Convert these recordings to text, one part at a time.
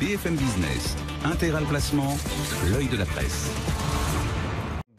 BFM Business, Intégral Placement, l'œil de la presse.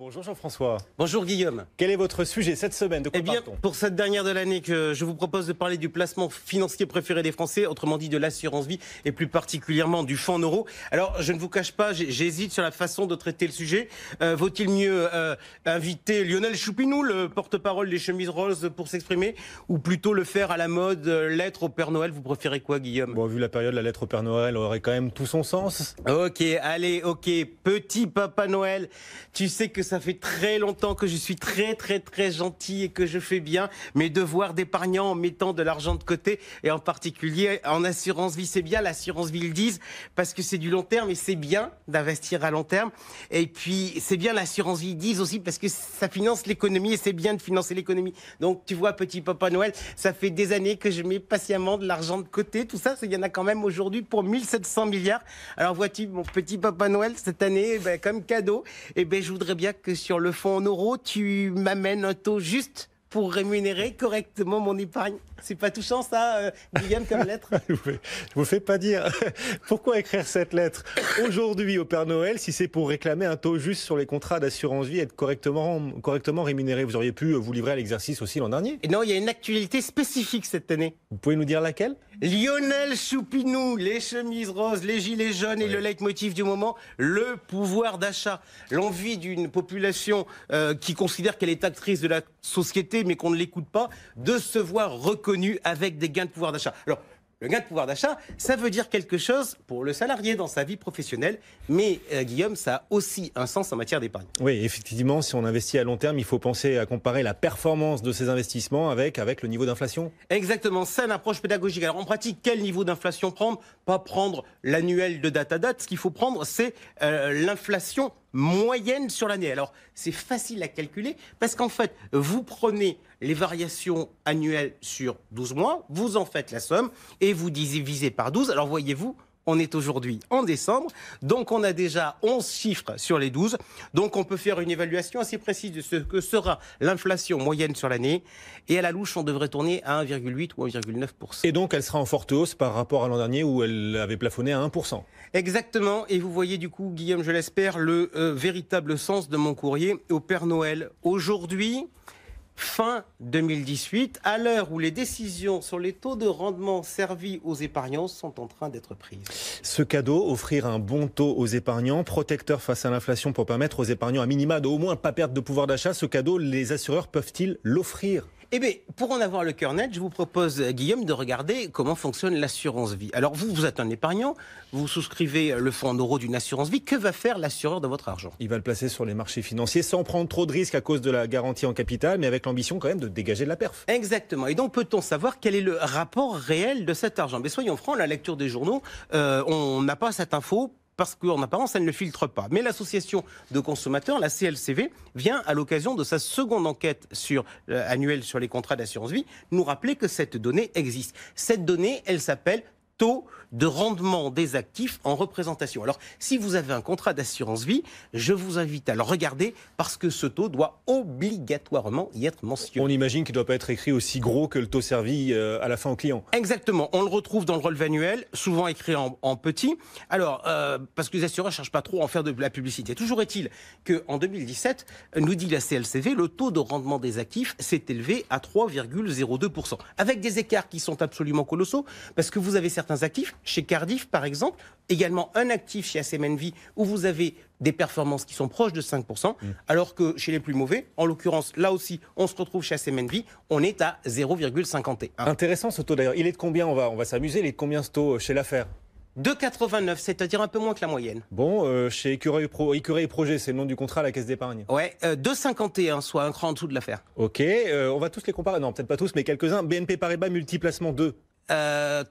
Bonjour Jean-François. Bonjour Guillaume. Quel est votre sujet cette semaine de Eh bien, pour cette dernière de l'année, que je vous propose de parler du placement financier préféré des Français, autrement dit de l'assurance vie et plus particulièrement du fonds en euros. Alors, je ne vous cache pas, j'hésite sur la façon de traiter le sujet. Euh, vaut-il mieux euh, inviter Lionel Choupinou, le porte-parole des chemises roses, pour s'exprimer, ou plutôt le faire à la mode euh, lettre au Père Noël Vous préférez quoi, Guillaume Bon, vu la période, la lettre au Père Noël aurait quand même tout son sens. Ok, allez, ok, petit Papa Noël, tu sais que ça ça fait très longtemps que je suis très très très gentil et que je fais bien mes devoirs d'épargnant en mettant de l'argent de côté et en particulier en assurance vie. C'est bien l'assurance vie, ils disent, parce que c'est du long terme et c'est bien d'investir à long terme. Et puis c'est bien l'assurance vie, ils disent aussi, parce que ça finance l'économie et c'est bien de financer l'économie. Donc tu vois, petit Papa Noël, ça fait des années que je mets patiemment de l'argent de côté. Tout ça, il y en a quand même aujourd'hui pour 1700 milliards. Alors vois-tu, mon petit Papa Noël, cette année, eh ben, comme cadeau, et eh ben, je voudrais bien que sur le fonds en euros, tu m'amènes un taux juste pour rémunérer correctement mon épargne. C'est pas touchant ça, euh, Guillaume, comme lettre Je vous fais pas dire. Pourquoi écrire cette lettre aujourd'hui au Père Noël si c'est pour réclamer un taux juste sur les contrats d'assurance vie et être correctement, correctement rémunéré Vous auriez pu euh, vous livrer à l'exercice aussi l'an dernier. Et non, il y a une actualité spécifique cette année. Vous pouvez nous dire laquelle Lionel Choupinou, les chemises roses, les gilets jaunes et le leitmotiv du moment, le pouvoir d'achat. L'envie d'une population euh, qui considère qu'elle est actrice de la société mais qu'on ne l'écoute pas, de se voir reconnu avec des gains de pouvoir d'achat. Alors, le gain de pouvoir d'achat, ça veut dire quelque chose pour le salarié dans sa vie professionnelle. Mais euh, Guillaume, ça a aussi un sens en matière d'épargne. Oui, effectivement, si on investit à long terme, il faut penser à comparer la performance de ces investissements avec, avec le niveau d'inflation. Exactement, c'est approche pédagogique. Alors en pratique, quel niveau d'inflation prendre Pas prendre l'annuel de date à date. Ce qu'il faut prendre, c'est euh, l'inflation moyenne sur l'année. Alors, c'est facile à calculer parce qu'en fait, vous prenez les variations annuelles sur 12 mois, vous en faites la somme et vous divisez par 12. Alors, voyez-vous, on est aujourd'hui en décembre, donc on a déjà 11 chiffres sur les 12, donc on peut faire une évaluation assez précise de ce que sera l'inflation moyenne sur l'année, et à la louche, on devrait tourner à 1,8 ou 1,9%. Et donc elle sera en forte hausse par rapport à l'an dernier où elle avait plafonné à 1%. Exactement, et vous voyez du coup, Guillaume, je l'espère, le euh, véritable sens de mon courrier au Père Noël. Aujourd'hui, fin 2018, à l'heure où les décisions sur les taux de rendement servis aux épargnants sont en train d'être prises. Ce cadeau, offrir un bon taux aux épargnants, protecteur face à l'inflation pour permettre aux épargnants à minima de au moins pas perdre de pouvoir d'achat, ce cadeau, les assureurs peuvent-ils l'offrir eh bien, pour en avoir le cœur net, je vous propose, euh, Guillaume, de regarder comment fonctionne l'assurance vie. Alors, vous, vous êtes un épargnant, vous souscrivez euh, le fonds en euros d'une assurance vie. Que va faire l'assureur de votre argent Il va le placer sur les marchés financiers sans prendre trop de risques à cause de la garantie en capital, mais avec l'ambition quand même de dégager de la perf. Exactement. Et donc, peut-on savoir quel est le rapport réel de cet argent Mais soyons francs, la lecture des journaux, euh, on n'a pas cette info parce qu'en apparence, elle ne filtre pas. Mais l'association de consommateurs, la CLCV, vient à l'occasion de sa seconde enquête sur, euh, annuelle sur les contrats d'assurance vie, nous rappeler que cette donnée existe. Cette donnée, elle s'appelle taux de rendement des actifs en représentation. Alors, si vous avez un contrat d'assurance vie, je vous invite à le regarder parce que ce taux doit obligatoirement y être mentionné. On imagine qu'il ne doit pas être écrit aussi gros que le taux servi euh, à la fin au client. Exactement. On le retrouve dans le relevé annuel, souvent écrit en, petit. Alors, euh, parce que les assureurs ne cherchent pas trop à en faire de la publicité. Toujours est-il qu'en 2017, nous dit la CLCV, le taux de rendement des actifs s'est élevé à 3,02%. Avec des écarts qui sont absolument colossaux, parce que vous avez certains actifs. Chez Cardiff, par exemple, également un actif chez ASMNV où vous avez des performances qui sont proches de 5%, mm. alors que chez les plus mauvais, en l'occurrence, là aussi, on se retrouve chez ASMNV, on est à 0,51. Ah. Intéressant ce taux d'ailleurs. Il est de combien On va, on va s'amuser. Il est de combien ce taux euh, chez l'affaire 2,89, c'est-à-dire un peu moins que la moyenne. Bon, euh, chez Écureuil, Pro, Écureuil Projet, c'est le nom du contrat à la Caisse d'épargne. Ouais, 2,51, euh, soit un cran en dessous de l'affaire. Ok, on va tous les comparer. Non, peut-être pas tous, mais quelques-uns. BNP Paribas, multiplacement 2. 3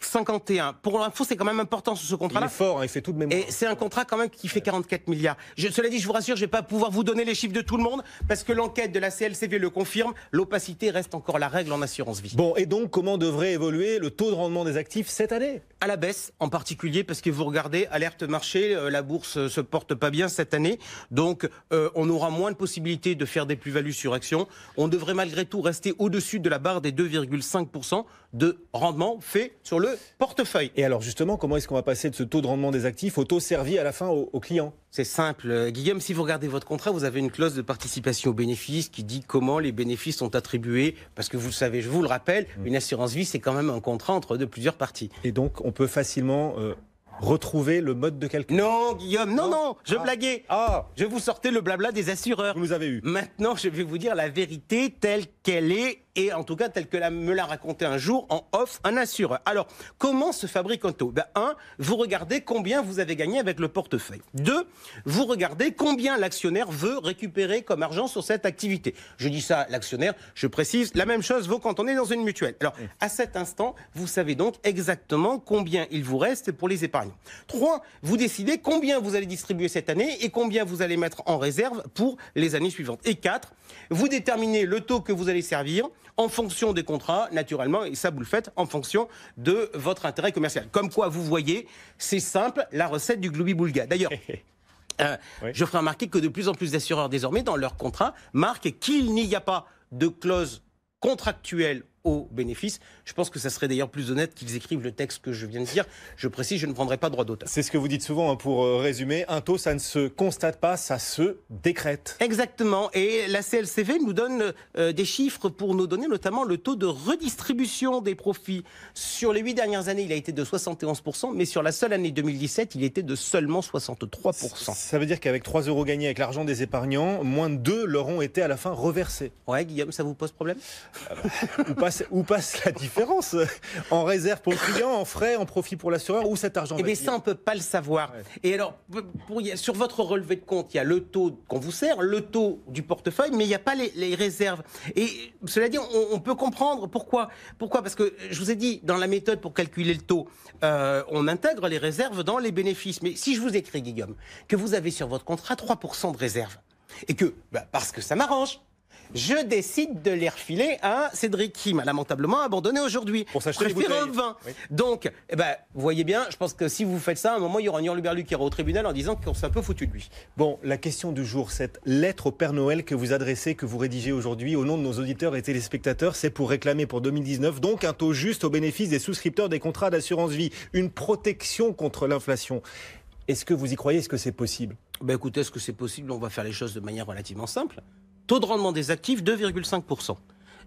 51. Pour l'info, c'est quand même important sur ce contrat-là. Il est fort, hein, il fait tout de même. Et c'est un contrat quand même qui fait 44 milliards. cela dit, je vous rassure, je vais pas pouvoir vous donner les chiffres de tout le monde parce que l'enquête de la CLCV le confirme. L'opacité reste encore la règle en assurance vie. Bon, et donc comment devrait évoluer le taux de rendement des actifs cette année À la baisse, en particulier parce que vous regardez alerte marché, euh, la bourse euh, se porte pas bien cette année, donc euh, on aura moins de possibilités de faire des plus-values sur actions. On devrait malgré tout rester au-dessus de la barre des 2,5 de rendement fait sur le portefeuille. Et alors justement, comment est-ce qu'on va passer de ce taux de rendement des actifs au taux servi à la fin aux au clients C'est simple. Euh, Guillaume, si vous regardez votre contrat, vous avez une clause de participation aux bénéfices qui dit comment les bénéfices sont attribués. Parce que vous le savez, je vous le rappelle, mm. une assurance vie, c'est quand même un contrat entre deux, plusieurs parties. Et donc, on peut facilement... Euh, retrouver le mode de calcul. Non, Guillaume, non, non, je ah. blaguais. Ah, je vous sortais le blabla des assureurs. Vous nous avez eu. Maintenant, je vais vous dire la vérité telle qu'elle est et en tout cas tel que me l'a raconté un jour en offre un assureur. Alors, comment se fabrique un taux ben, Un, vous regardez combien vous avez gagné avec le portefeuille. Deux, vous regardez combien l'actionnaire veut récupérer comme argent sur cette activité. Je dis ça, l'actionnaire, je précise, la même chose vaut quand on est dans une mutuelle. Alors, mmh. à cet instant, vous savez donc exactement combien il vous reste pour les épargnants. Trois, vous décidez combien vous allez distribuer cette année et combien vous allez mettre en réserve pour les années suivantes. Et quatre, vous déterminez le taux que vous allez servir, en fonction des contrats, naturellement, et ça vous le faites en fonction de votre intérêt commercial. Comme quoi, vous voyez, c'est simple, la recette du Globi boulga. D'ailleurs. Euh, je ferai remarquer que de plus en plus d'assureurs désormais dans leurs contrats marquent qu'il n'y a pas de clause contractuelle bénéfices. Je pense que ça serait d'ailleurs plus honnête qu'ils écrivent le texte que je viens de dire. Je précise, je ne prendrai pas droit d'auteur. C'est ce que vous dites souvent, hein, pour euh, résumer. Un taux, ça ne se constate pas, ça se décrète. Exactement. Et la CLCV nous donne euh, des chiffres pour nous donner notamment le taux de redistribution des profits. Sur les huit dernières années, il a été de 71%, mais sur la seule année 2017, il était de seulement 63%. Ça veut dire qu'avec 3 euros gagnés avec l'argent des épargnants, moins de 2 leur ont été à la fin reversés. Ouais, Guillaume, ça vous pose problème ah bah, Ou pas où passe la différence En réserve pour le client, en frais, en profit pour l'assureur, où cet argent Eh bien, ça, on ne peut pas le savoir. Et alors, sur votre relevé de compte, il y a le taux qu'on vous sert, le taux du portefeuille, mais il n'y a pas les, réserves. Et cela dit, on, peut comprendre pourquoi. Pourquoi Parce que je vous ai dit, dans la méthode pour calculer le taux, euh, on intègre les réserves dans les bénéfices. Mais si je vous écris, Guillaume, que vous avez sur votre contrat 3% de réserve, et que, bah, parce que ça m'arrange, je décide de les refiler à Cédric qui m'a lamentablement abandonné aujourd'hui. Pour s'acheter un vin. Donc, eh ben, vous voyez bien, je pense que si vous faites ça, à un moment, il y aura un Luberlu qui ira au tribunal en disant qu'on s'est un peu foutu de lui. Bon, la question du jour, cette lettre au Père Noël que vous adressez, que vous rédigez aujourd'hui au nom de nos auditeurs et téléspectateurs, c'est pour réclamer pour 2019 donc un taux juste au bénéfice des souscripteurs des contrats d'assurance vie, une protection contre l'inflation. Est-ce que vous y croyez Est-ce que c'est possible ben Écoutez, est-ce que c'est possible On va faire les choses de manière relativement simple. Taux de rendement des actifs, 2,5%.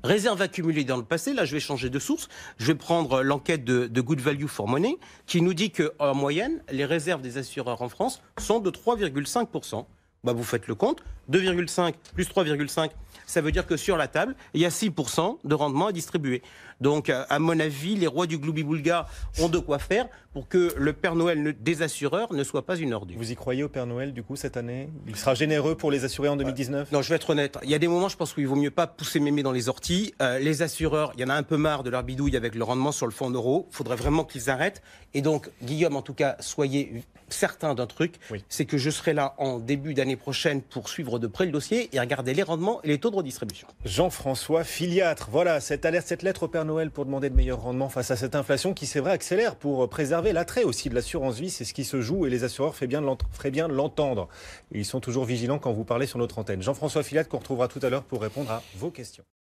Réserve accumulée dans le passé, là je vais changer de source, je vais prendre l'enquête de, Good Value for Money qui nous dit qu'en moyenne, les réserves des assureurs en France sont de 3,5% bah vous faites le compte, 2,5 plus 3,5, ça veut dire que sur la table, il y a 6% de rendement à distribuer. Donc, euh, à mon avis, les rois du gloubi-boulga ont de quoi faire pour que le Père Noël des assureurs ne soit pas une ordure. Vous y croyez au Père Noël, du coup, cette année Il sera généreux pour les assurés en 2019 bah, Non, je vais être honnête. Il y a des moments, je pense, qu'il vaut mieux pas pousser mémé dans les orties. Euh, les assureurs, il y en a un peu marre de leur bidouille avec le rendement sur le fonds d'euro, Il faudrait vraiment qu'ils arrêtent. Et donc, Guillaume, en tout cas, soyez certain d'un truc, c'est que je serai là en début d'année prochaine pour suivre de près le dossier et regarder les rendements et les taux de redistribution. Jean-François Filiatre, voilà cette alerte, cette lettre au Père Noël pour demander de meilleurs rendements face à cette inflation qui, c'est vrai, accélère pour préserver l'attrait aussi de l'assurance vie. C'est ce qui se joue et les assureurs feraient bien de l'entendre. Ils sont toujours vigilants quand vous parlez sur notre antenne. Jean-François Filiatre qu'on retrouvera tout à l'heure pour répondre à vos questions.